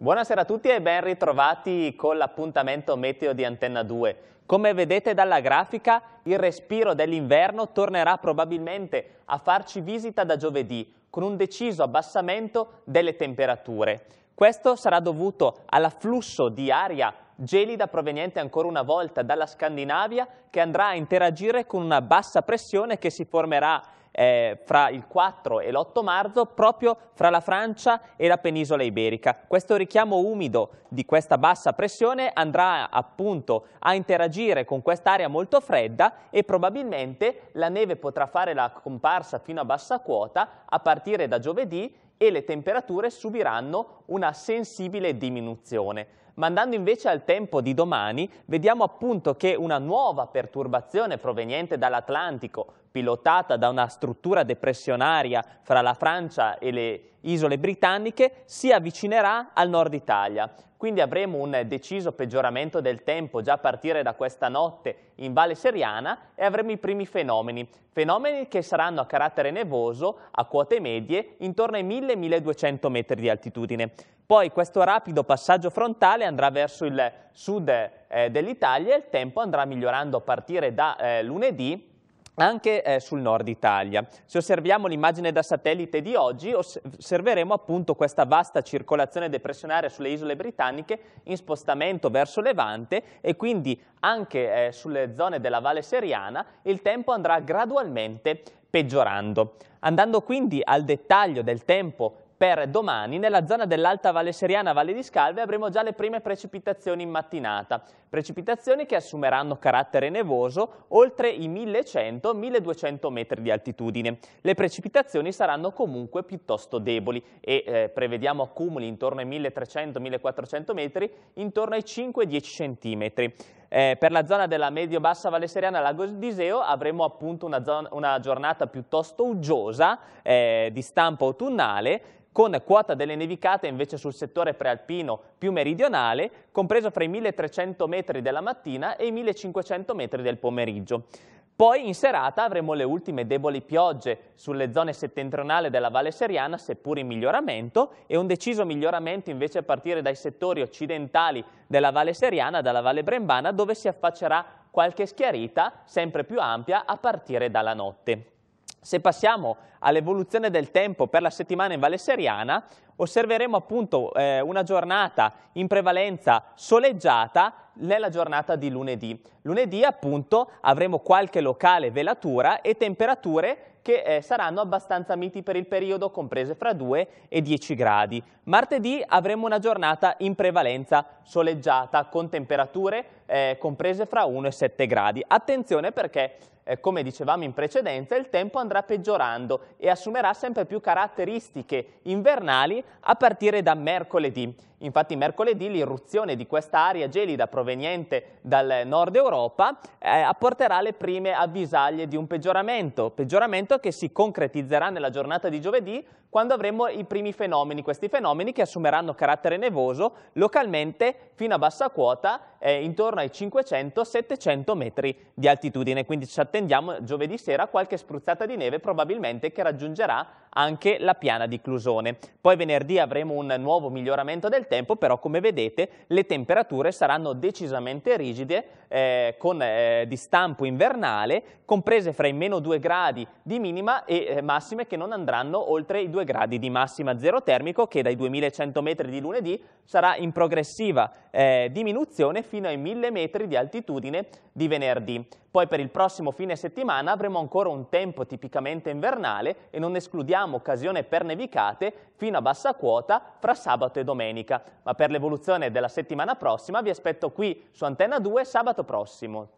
Buonasera a tutti e ben ritrovati con l'appuntamento meteo di Antenna 2. Come vedete dalla grafica, il respiro dell'inverno tornerà probabilmente a farci visita da giovedì, con un deciso abbassamento delle temperature. Questo sarà dovuto all'afflusso di aria gelida proveniente ancora una volta dalla Scandinavia che andrà a interagire con una bassa pressione che si formerà eh, fra il 4 e l'8 marzo proprio fra la Francia e la penisola iberica. Questo richiamo umido di questa bassa pressione andrà appunto a interagire con quest'area molto fredda e probabilmente la neve potrà fare la comparsa fino a bassa quota a partire da giovedì e le temperature subiranno una sensibile diminuzione. Ma andando invece al tempo di domani, vediamo appunto che una nuova perturbazione proveniente dall'Atlantico, pilotata da una struttura depressionaria fra la Francia e le isole britanniche, si avvicinerà al nord Italia quindi avremo un deciso peggioramento del tempo già a partire da questa notte in Valle Seriana e avremo i primi fenomeni, fenomeni che saranno a carattere nevoso a quote medie intorno ai 1000-1200 metri di altitudine. Poi questo rapido passaggio frontale andrà verso il sud eh, dell'Italia e il tempo andrà migliorando a partire da eh, lunedì anche eh, sul nord Italia. Se osserviamo l'immagine da satellite di oggi, osserveremo appunto questa vasta circolazione depressionaria sulle isole britanniche in spostamento verso Levante e quindi anche eh, sulle zone della Valle Seriana il tempo andrà gradualmente peggiorando. Andando quindi al dettaglio del tempo per domani nella zona dell'Alta Valle Seriana, Valle di Scalve, avremo già le prime precipitazioni in mattinata. Precipitazioni che assumeranno carattere nevoso oltre i 1100-1200 metri di altitudine. Le precipitazioni saranno comunque piuttosto deboli e eh, prevediamo accumuli intorno ai 1300-1400 metri, intorno ai 5-10 cm. Eh, per la zona della medio-bassa Valle Seriana Lago d'Iseo avremo appunto una, zona, una giornata piuttosto uggiosa eh, di stampo autunnale con quota delle nevicate invece sul settore prealpino più meridionale, compreso fra i 1300 metri della mattina e i 1500 metri del pomeriggio. Poi in serata avremo le ultime deboli piogge sulle zone settentrionali della Valle Seriana, seppur in miglioramento, e un deciso miglioramento invece a partire dai settori occidentali della Valle Seriana, dalla Valle Brembana, dove si affaccerà qualche schiarita sempre più ampia a partire dalla notte. Se passiamo all'evoluzione del tempo per la settimana in Valle Seriana, osserveremo appunto eh, una giornata in prevalenza soleggiata nella giornata di lunedì. Lunedì appunto avremo qualche locale velatura e temperature che eh, saranno abbastanza miti per il periodo, comprese fra 2 e 10 gradi. Martedì avremo una giornata in prevalenza soleggiata con temperature eh, comprese fra 1 e 7 gradi. Attenzione perché eh, come dicevamo in precedenza, il tempo andrà peggiorando e assumerà sempre più caratteristiche invernali a partire da mercoledì. Infatti mercoledì l'irruzione di questa aria gelida proveniente dal nord Europa eh, apporterà le prime avvisaglie di un peggioramento, peggioramento che si concretizzerà nella giornata di giovedì quando avremo i primi fenomeni, questi fenomeni che assumeranno carattere nevoso localmente fino a bassa quota eh, intorno ai 500-700 metri di altitudine, quindi ci attendiamo giovedì sera qualche spruzzata di neve probabilmente che raggiungerà anche la piana di Clusone. Poi venerdì avremo un nuovo miglioramento del tempo però come vedete le temperature saranno decisamente rigide eh, con, eh, di stampo invernale comprese fra i meno 2 gradi di minima e eh, massime che non andranno oltre i 2 gradi di massima zero termico che dai 2100 metri di lunedì sarà in progressiva eh, diminuzione fino ai 1000 metri di altitudine di venerdì. Poi per il prossimo fine settimana avremo ancora un tempo tipicamente invernale e non escludiamo occasione per nevicate fino a bassa quota fra sabato e domenica ma per l'evoluzione della settimana prossima vi aspetto qui su Antenna 2 sabato prossimo.